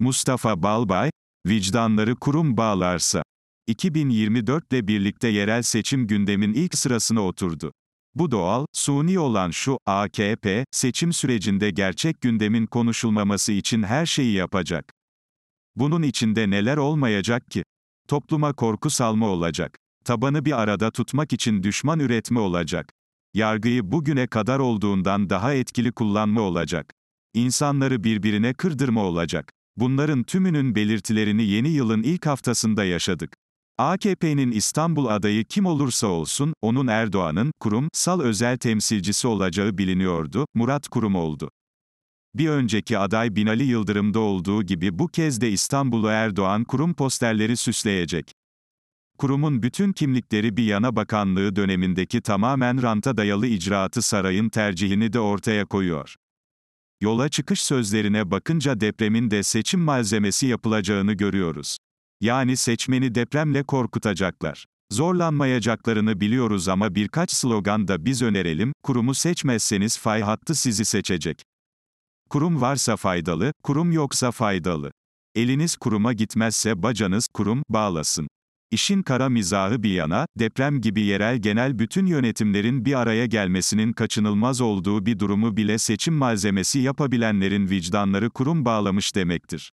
Mustafa Balbay, vicdanları kurum bağlarsa. 2024 ile birlikte yerel seçim gündemin ilk sırasına oturdu. Bu doğal, suni olan şu, AKP, seçim sürecinde gerçek gündemin konuşulmaması için her şeyi yapacak. Bunun içinde neler olmayacak ki? Topluma korku salma olacak. Tabanı bir arada tutmak için düşman üretme olacak. Yargıyı bugüne kadar olduğundan daha etkili kullanma olacak. İnsanları birbirine kırdırma olacak. Bunların tümünün belirtilerini yeni yılın ilk haftasında yaşadık. AKP'nin İstanbul adayı kim olursa olsun, onun Erdoğan'ın, kurumsal özel temsilcisi olacağı biliniyordu, Murat Kurum oldu. Bir önceki aday Binali Yıldırım'da olduğu gibi bu kez de İstanbul'u Erdoğan kurum posterleri süsleyecek. Kurumun bütün kimlikleri bir yana bakanlığı dönemindeki tamamen ranta dayalı icraatı sarayın tercihini de ortaya koyuyor. Yola çıkış sözlerine bakınca depremin de seçim malzemesi yapılacağını görüyoruz. Yani seçmeni depremle korkutacaklar. Zorlanmayacaklarını biliyoruz ama birkaç slogan da biz önerelim, kurumu seçmezseniz fay hattı sizi seçecek. Kurum varsa faydalı, kurum yoksa faydalı. Eliniz kuruma gitmezse bacanız, kurum, bağlasın. İşin kara mizahı bir yana, deprem gibi yerel genel bütün yönetimlerin bir araya gelmesinin kaçınılmaz olduğu bir durumu bile seçim malzemesi yapabilenlerin vicdanları kurum bağlamış demektir.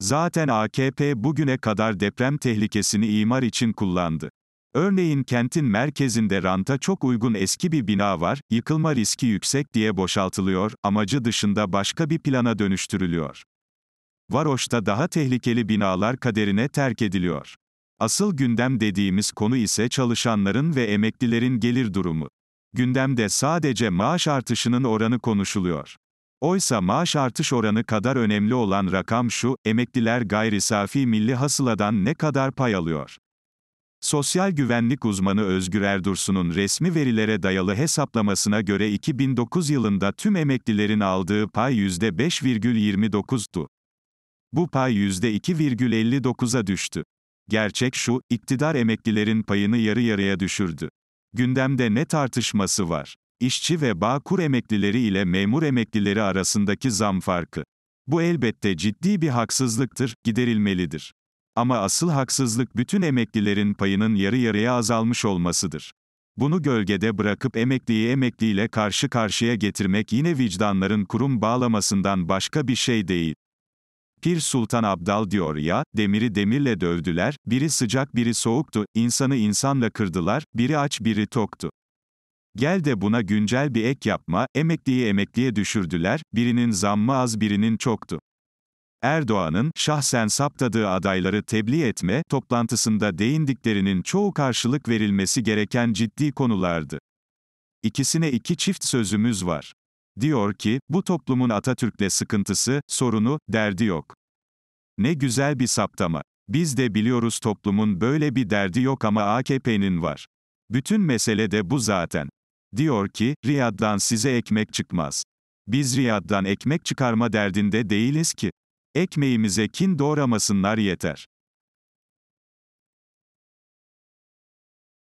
Zaten AKP bugüne kadar deprem tehlikesini imar için kullandı. Örneğin kentin merkezinde ranta çok uygun eski bir bina var, yıkılma riski yüksek diye boşaltılıyor, amacı dışında başka bir plana dönüştürülüyor. Varoş'ta daha tehlikeli binalar kaderine terk ediliyor. Asıl gündem dediğimiz konu ise çalışanların ve emeklilerin gelir durumu. Gündemde sadece maaş artışının oranı konuşuluyor. Oysa maaş artış oranı kadar önemli olan rakam şu, emekliler gayri safi milli hasıladan ne kadar pay alıyor? Sosyal güvenlik uzmanı Özgür Erdursun'un resmi verilere dayalı hesaplamasına göre 2009 yılında tüm emeklilerin aldığı pay %5,29'tu. Bu pay %2,59'a düştü. Gerçek şu, iktidar emeklilerin payını yarı yarıya düşürdü. Gündemde ne tartışması var? İşçi ve bağkur emeklileri ile memur emeklileri arasındaki zam farkı. Bu elbette ciddi bir haksızlıktır, giderilmelidir. Ama asıl haksızlık bütün emeklilerin payının yarı yarıya azalmış olmasıdır. Bunu gölgede bırakıp emekliyi emekliyle karşı karşıya getirmek yine vicdanların kurum bağlamasından başka bir şey değil. Pir Sultan Abdal diyor ya, demiri demirle dövdüler, biri sıcak biri soğuktu, insanı insanla kırdılar, biri aç biri toktu. Gel de buna güncel bir ek yapma, emekliyi emekliye düşürdüler, birinin zammı az birinin çoktu. Erdoğan'ın şahsen saptadığı adayları tebliğ etme toplantısında değindiklerinin çoğu karşılık verilmesi gereken ciddi konulardı. İkisine iki çift sözümüz var. Diyor ki, bu toplumun Atatürk'le sıkıntısı, sorunu, derdi yok. Ne güzel bir saptama. Biz de biliyoruz toplumun böyle bir derdi yok ama AKP'nin var. Bütün mesele de bu zaten. Diyor ki, Riyad'dan size ekmek çıkmaz. Biz Riyad'dan ekmek çıkarma derdinde değiliz ki. Ekmeğimize kin doğramasınlar yeter.